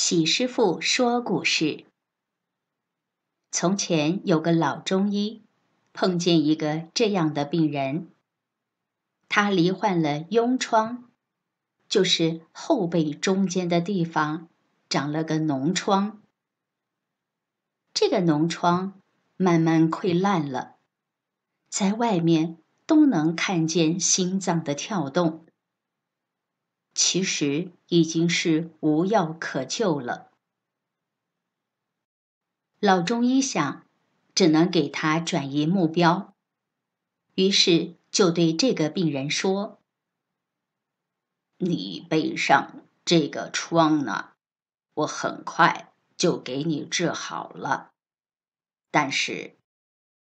喜师傅说故事：从前有个老中医，碰见一个这样的病人，他罹患了痈疮，就是后背中间的地方长了个脓疮。这个脓疮慢慢溃烂了，在外面都能看见心脏的跳动。其实已经是无药可救了。老中医想，只能给他转移目标，于是就对这个病人说：“你背上这个疮呢，我很快就给你治好了。但是，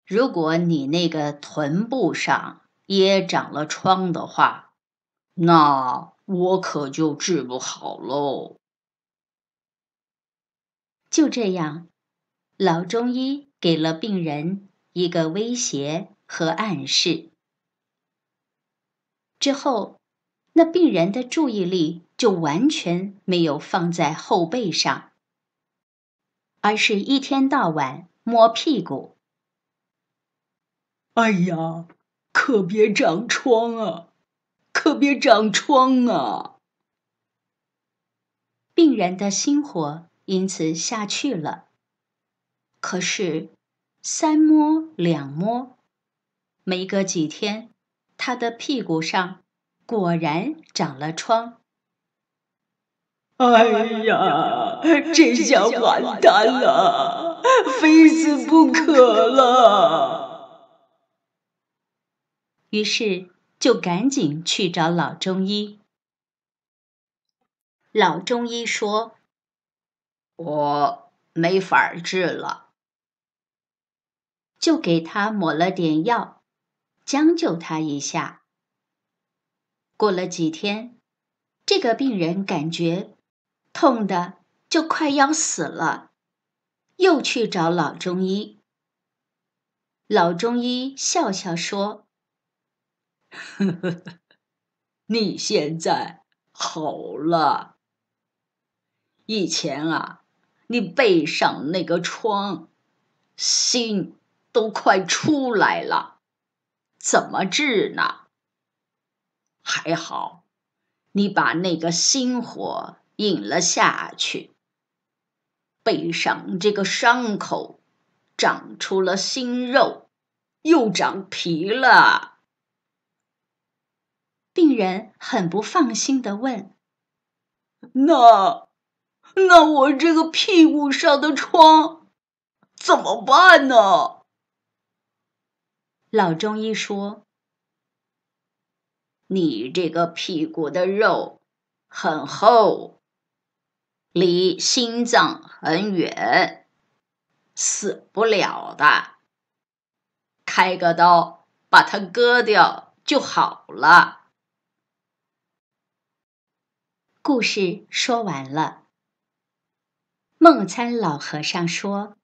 如果你那个臀部上也长了疮的话，那……”我可就治不好喽。就这样，老中医给了病人一个威胁和暗示，之后，那病人的注意力就完全没有放在后背上，而是一天到晚摸屁股。哎呀，可别长疮啊！可别长疮啊！病人的心火因此下去了。可是三摸两摸，没隔几天，他的屁股上果然长了疮。哎呀，这下完蛋了，非死不可了。于是。就赶紧去找老中医。老中医说：“我没法治了，就给他抹了点药，将就他一下。”过了几天，这个病人感觉痛的就快要死了，又去找老中医。老中医笑笑说。呵呵呵，你现在好了。以前啊，你背上那个疮，心都快出来了，怎么治呢？还好，你把那个心火引了下去，背上这个伤口长出了新肉，又长皮了。病人很不放心的问：“那，那我这个屁股上的疮怎么办呢？”老中医说：“你这个屁股的肉很厚，离心脏很远，死不了的。开个刀把它割掉就好了。”故事说完了。梦参老和尚说：“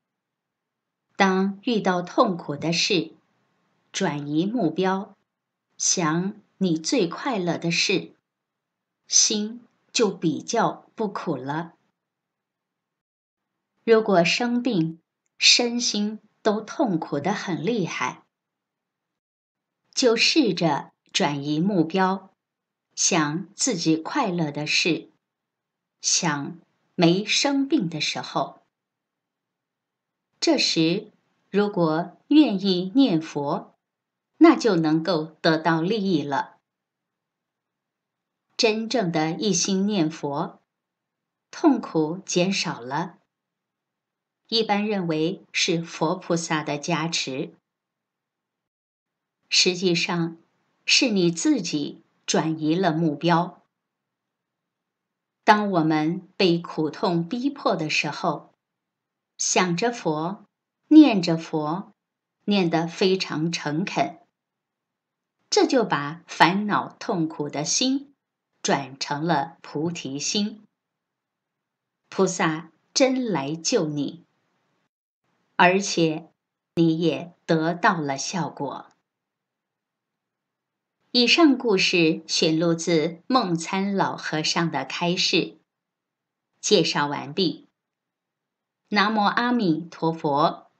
当遇到痛苦的事，转移目标，想你最快乐的事，心就比较不苦了。如果生病，身心都痛苦的很厉害，就试着转移目标。”想自己快乐的事，想没生病的时候。这时，如果愿意念佛，那就能够得到利益了。真正的一心念佛，痛苦减少了。一般认为是佛菩萨的加持，实际上是你自己。转移了目标。当我们被苦痛逼迫的时候，想着佛，念着佛，念得非常诚恳，这就把烦恼痛苦的心转成了菩提心。菩萨真来救你，而且你也得到了效果。以上故事选录自梦参老和尚的开示，介绍完毕。南无阿弥陀佛。